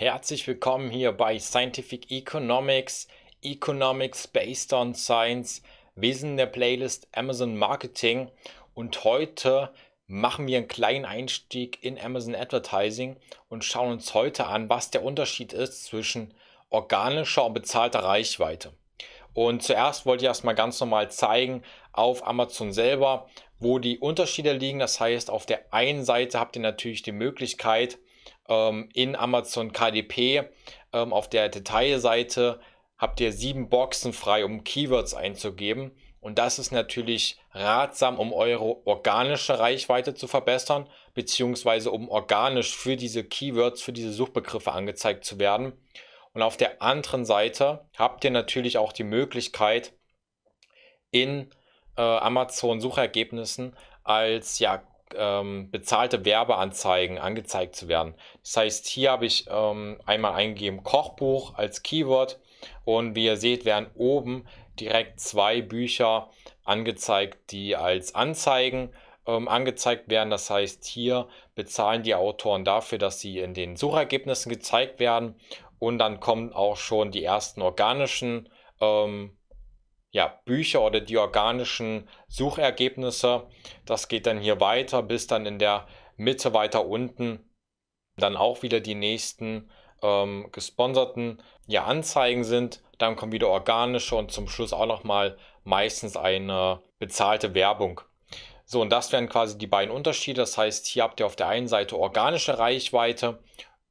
Herzlich willkommen hier bei Scientific Economics, Economics based on Science. Wir sind in der Playlist Amazon Marketing und heute machen wir einen kleinen Einstieg in Amazon Advertising und schauen uns heute an, was der Unterschied ist zwischen organischer und bezahlter Reichweite. Und zuerst wollte ich erstmal ganz normal zeigen auf Amazon selber, wo die Unterschiede liegen. Das heißt, auf der einen Seite habt ihr natürlich die Möglichkeit, ähm, in Amazon KDP ähm, auf der Detailseite habt ihr sieben Boxen frei, um Keywords einzugeben. Und das ist natürlich ratsam, um eure organische Reichweite zu verbessern, beziehungsweise um organisch für diese Keywords, für diese Suchbegriffe angezeigt zu werden. Und auf der anderen Seite habt ihr natürlich auch die Möglichkeit, in äh, Amazon Suchergebnissen als ja, ähm, bezahlte Werbeanzeigen angezeigt zu werden. Das heißt, hier habe ich ähm, einmal eingegeben Kochbuch als Keyword und wie ihr seht, werden oben direkt zwei Bücher angezeigt, die als Anzeigen ähm, angezeigt werden. Das heißt, hier bezahlen die Autoren dafür, dass sie in den Suchergebnissen gezeigt werden und dann kommen auch schon die ersten organischen ähm, ja, Bücher oder die organischen Suchergebnisse. Das geht dann hier weiter, bis dann in der Mitte weiter unten dann auch wieder die nächsten ähm, gesponserten ja, Anzeigen sind. Dann kommen wieder organische und zum Schluss auch nochmal meistens eine bezahlte Werbung. So, und das wären quasi die beiden Unterschiede. Das heißt, hier habt ihr auf der einen Seite organische Reichweite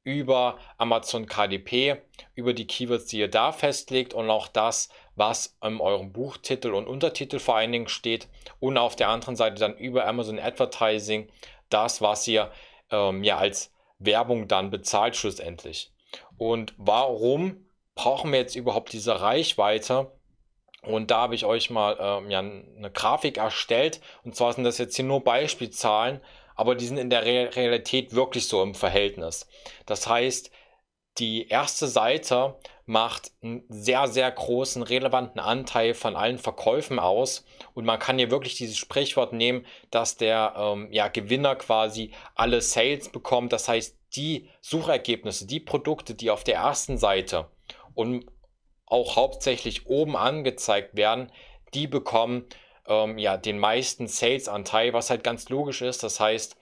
über Amazon KDP, über die Keywords, die ihr da festlegt und auch das, was in eurem Buchtitel und Untertitel vor allen Dingen steht und auf der anderen Seite dann über Amazon Advertising das, was ihr ähm, ja als Werbung dann bezahlt schlussendlich. Und warum brauchen wir jetzt überhaupt diese Reichweite? Und da habe ich euch mal ähm, ja, eine Grafik erstellt. Und zwar sind das jetzt hier nur Beispielzahlen, aber die sind in der Realität wirklich so im Verhältnis. Das heißt, die erste Seite macht einen sehr, sehr großen, relevanten Anteil von allen Verkäufen aus. Und man kann hier wirklich dieses Sprichwort nehmen, dass der ähm, ja, Gewinner quasi alle Sales bekommt. Das heißt, die Suchergebnisse, die Produkte, die auf der ersten Seite und auch hauptsächlich oben angezeigt werden, die bekommen ähm, ja den meisten Sales-Anteil, was halt ganz logisch ist. Das heißt,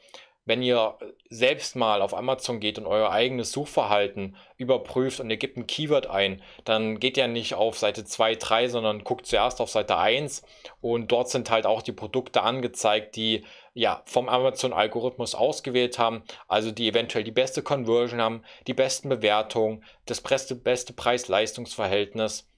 wenn ihr selbst mal auf Amazon geht und euer eigenes Suchverhalten überprüft und ihr gebt ein Keyword ein, dann geht ihr nicht auf Seite 2, 3, sondern guckt zuerst auf Seite 1 und dort sind halt auch die Produkte angezeigt, die ja vom Amazon-Algorithmus ausgewählt haben, also die eventuell die beste Conversion haben, die besten Bewertungen, das beste, beste Preis-Leistungs-Verhältnis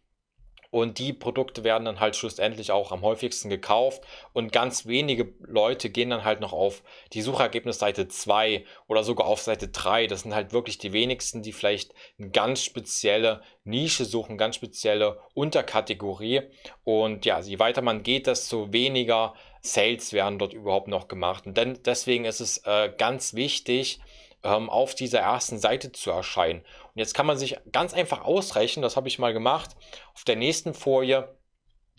und die Produkte werden dann halt schlussendlich auch am häufigsten gekauft. Und ganz wenige Leute gehen dann halt noch auf die Suchergebnisseite 2 oder sogar auf Seite 3. Das sind halt wirklich die wenigsten, die vielleicht eine ganz spezielle Nische suchen, ganz spezielle Unterkategorie. Und ja, je weiter man geht, desto weniger Sales werden dort überhaupt noch gemacht. Und denn, deswegen ist es äh, ganz wichtig, ähm, auf dieser ersten Seite zu erscheinen. Und jetzt kann man sich ganz einfach ausrechnen, das habe ich mal gemacht, auf der nächsten Folie,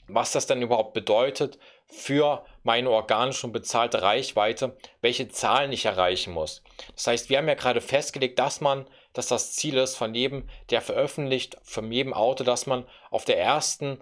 was das dann überhaupt bedeutet für meine organische und bezahlte Reichweite, welche Zahlen ich erreichen muss. Das heißt, wir haben ja gerade festgelegt, dass man, dass das Ziel ist von jedem, der veröffentlicht, von jedem Auto, dass man auf der ersten,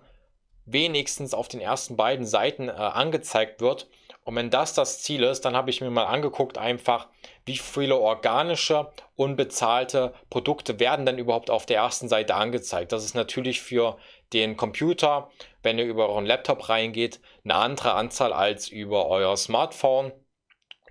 wenigstens auf den ersten beiden Seiten äh, angezeigt wird. Und wenn das das Ziel ist, dann habe ich mir mal angeguckt einfach, wie viele organische, unbezahlte Produkte werden denn überhaupt auf der ersten Seite angezeigt. Das ist natürlich für den Computer, wenn ihr über euren Laptop reingeht, eine andere Anzahl als über euer Smartphone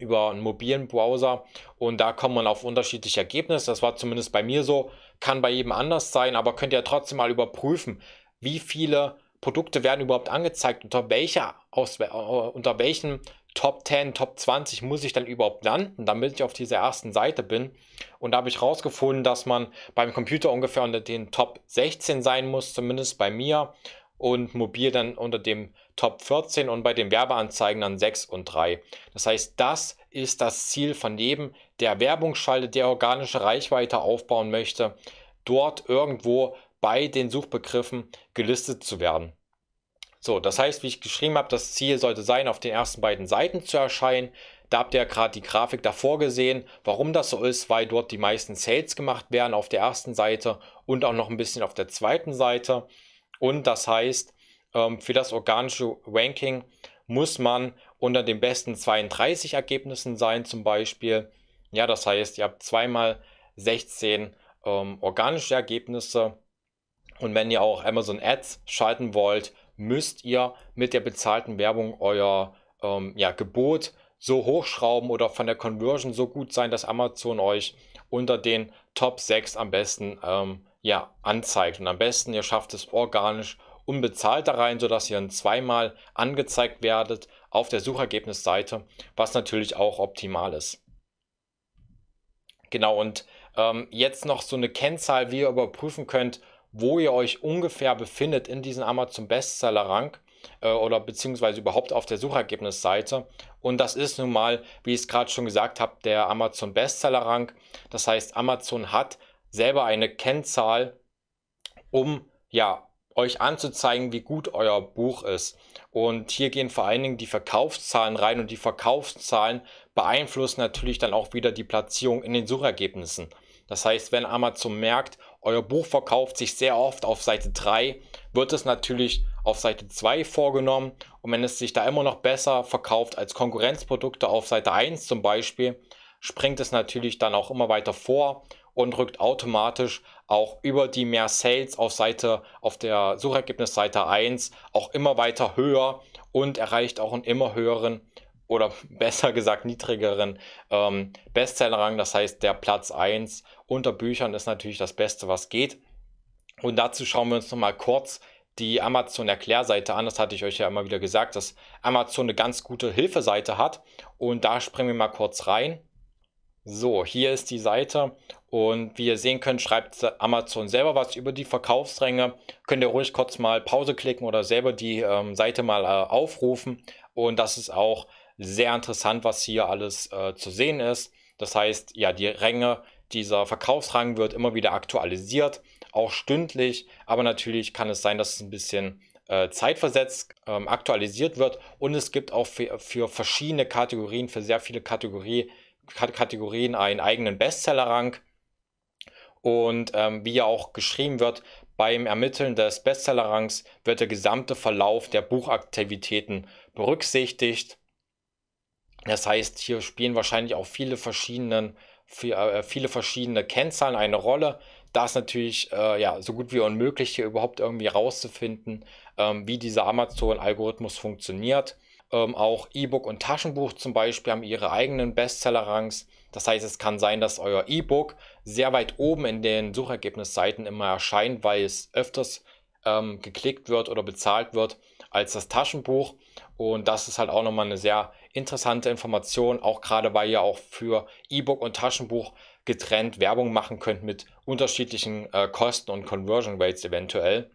über einen mobilen Browser und da kommt man auf unterschiedliche Ergebnisse. Das war zumindest bei mir so, kann bei jedem anders sein, aber könnt ihr trotzdem mal überprüfen, wie viele Produkte werden überhaupt angezeigt, unter welcher, aus, unter welchem Top 10, Top 20 muss ich dann überhaupt landen, damit ich auf dieser ersten Seite bin. Und da habe ich herausgefunden, dass man beim Computer ungefähr unter den Top 16 sein muss, zumindest bei mir. Und mobil dann unter dem Top 14 und bei den Werbeanzeigen dann 6 und 3. Das heißt, das ist das Ziel von jedem, der Werbungsschalte, der organische Reichweite aufbauen möchte, dort irgendwo bei den Suchbegriffen gelistet zu werden. So, das heißt, wie ich geschrieben habe, das Ziel sollte sein, auf den ersten beiden Seiten zu erscheinen. Da habt ihr ja gerade die Grafik davor gesehen, warum das so ist, weil dort die meisten Sales gemacht werden auf der ersten Seite und auch noch ein bisschen auf der zweiten Seite. Und das heißt, ähm, für das organische Ranking muss man unter den besten 32 Ergebnissen sein zum Beispiel. Ja, das heißt, ihr habt zweimal 16 ähm, organische Ergebnisse. Und wenn ihr auch Amazon Ads schalten wollt, müsst ihr mit der bezahlten Werbung euer ähm, ja, Gebot so hochschrauben oder von der Conversion so gut sein, dass Amazon euch unter den Top 6 am besten ähm, ja, anzeigt. Und am besten, ihr schafft es organisch unbezahlt da rein, sodass ihr zweimal angezeigt werdet auf der Suchergebnisseite, was natürlich auch optimal ist. Genau, und ähm, jetzt noch so eine Kennzahl, wie ihr überprüfen könnt, wo ihr euch ungefähr befindet in diesem Amazon Bestseller Rank äh, oder beziehungsweise überhaupt auf der Suchergebnisseite. Und das ist nun mal, wie ich es gerade schon gesagt habe, der Amazon Bestseller Rank. Das heißt, Amazon hat selber eine Kennzahl, um ja euch anzuzeigen, wie gut euer Buch ist. Und hier gehen vor allen Dingen die Verkaufszahlen rein und die Verkaufszahlen beeinflussen natürlich dann auch wieder die Platzierung in den Suchergebnissen. Das heißt, wenn Amazon merkt, euer Buch verkauft sich sehr oft auf Seite 3, wird es natürlich auf Seite 2 vorgenommen. Und wenn es sich da immer noch besser verkauft als Konkurrenzprodukte auf Seite 1 zum Beispiel, springt es natürlich dann auch immer weiter vor und rückt automatisch auch über die mehr Sales auf Seite auf der Suchergebnisseite 1 auch immer weiter höher und erreicht auch einen immer höheren oder besser gesagt niedrigeren ähm, Bestsellerrang. Das heißt, der Platz 1 unter Büchern ist natürlich das Beste, was geht. Und dazu schauen wir uns nochmal kurz die Amazon-Erklärseite an. Das hatte ich euch ja immer wieder gesagt, dass Amazon eine ganz gute Hilfeseite hat. Und da springen wir mal kurz rein. So, hier ist die Seite und wie ihr sehen könnt, schreibt Amazon selber was über die Verkaufsränge. Könnt ihr ruhig kurz mal Pause klicken oder selber die ähm, Seite mal äh, aufrufen. Und das ist auch sehr interessant, was hier alles äh, zu sehen ist. Das heißt, ja, die Ränge, dieser Verkaufsrang wird immer wieder aktualisiert, auch stündlich, aber natürlich kann es sein, dass es ein bisschen äh, zeitversetzt ähm, aktualisiert wird und es gibt auch für, für verschiedene Kategorien, für sehr viele Kategorie, Kategorien einen eigenen Bestsellerrang. Und ähm, wie ja auch geschrieben wird, beim Ermitteln des Bestsellerrangs wird der gesamte Verlauf der Buchaktivitäten berücksichtigt. Das heißt, hier spielen wahrscheinlich auch viele, verschiedenen, äh, viele verschiedene Kennzahlen eine Rolle. Da ist natürlich äh, ja, so gut wie unmöglich, hier überhaupt irgendwie rauszufinden, ähm, wie dieser Amazon-Algorithmus funktioniert. Ähm, auch E-Book und Taschenbuch zum Beispiel haben ihre eigenen Bestseller-Ranks. Das heißt, es kann sein, dass euer E-Book sehr weit oben in den Suchergebnisseiten immer erscheint, weil es öfters ähm, geklickt wird oder bezahlt wird als das Taschenbuch. Und das ist halt auch nochmal eine sehr interessante Informationen, auch gerade weil ihr auch für E-Book und Taschenbuch getrennt Werbung machen könnt mit unterschiedlichen äh, Kosten und Conversion Rates eventuell.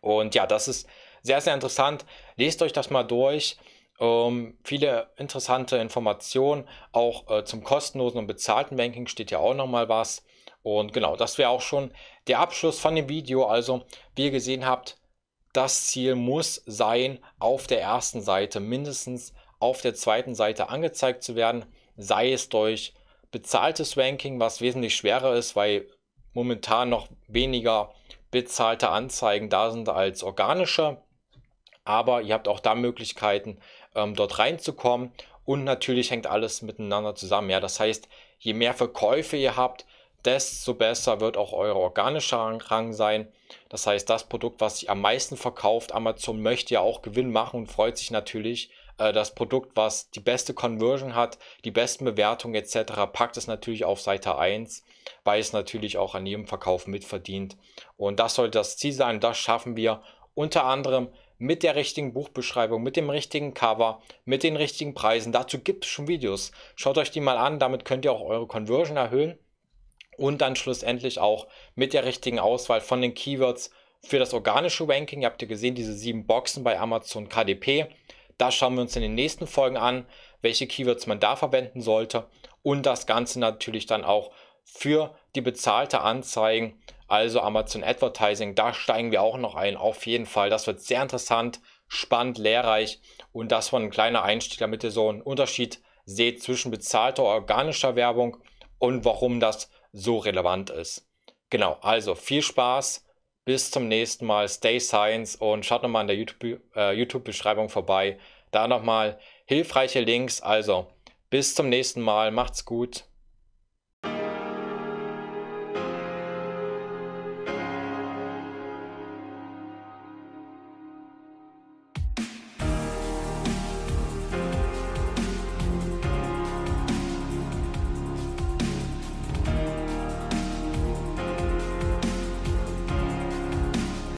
Und ja, das ist sehr, sehr interessant. Lest euch das mal durch. Ähm, viele interessante Informationen. Auch äh, zum kostenlosen und bezahlten Banking steht ja auch nochmal was. Und genau, das wäre auch schon der Abschluss von dem Video. Also, wie ihr gesehen habt, das Ziel muss sein, auf der ersten Seite mindestens auf der zweiten Seite angezeigt zu werden, sei es durch bezahltes Ranking, was wesentlich schwerer ist, weil momentan noch weniger bezahlte Anzeigen da sind als organische. Aber ihr habt auch da Möglichkeiten, ähm, dort reinzukommen. Und natürlich hängt alles miteinander zusammen. Ja, das heißt, je mehr Verkäufe ihr habt, desto besser wird auch euer organischer Rang sein. Das heißt, das Produkt, was sich am meisten verkauft, Amazon möchte ja auch Gewinn machen und freut sich natürlich, äh, das Produkt, was die beste Conversion hat, die besten Bewertungen etc., packt es natürlich auf Seite 1, weil es natürlich auch an jedem Verkauf mitverdient. Und das sollte das Ziel sein. Das schaffen wir unter anderem mit der richtigen Buchbeschreibung, mit dem richtigen Cover, mit den richtigen Preisen. Dazu gibt es schon Videos. Schaut euch die mal an, damit könnt ihr auch eure Conversion erhöhen und dann schlussendlich auch mit der richtigen Auswahl von den Keywords für das organische Ranking. Ihr habt ja gesehen, diese sieben Boxen bei Amazon KDP. Das schauen wir uns in den nächsten Folgen an, welche Keywords man da verwenden sollte und das Ganze natürlich dann auch für die bezahlte Anzeigen, also Amazon Advertising. Da steigen wir auch noch ein, auf jeden Fall. Das wird sehr interessant, spannend, lehrreich und das war ein kleiner Einstieg, damit ihr so einen Unterschied seht zwischen bezahlter organischer Werbung und warum das so relevant ist. Genau, also viel Spaß bis zum nächsten Mal. Stay Science und schaut nochmal in der äh, YouTube-Beschreibung äh, YouTube vorbei. Da nochmal hilfreiche Links. Also, bis zum nächsten Mal. Macht's gut.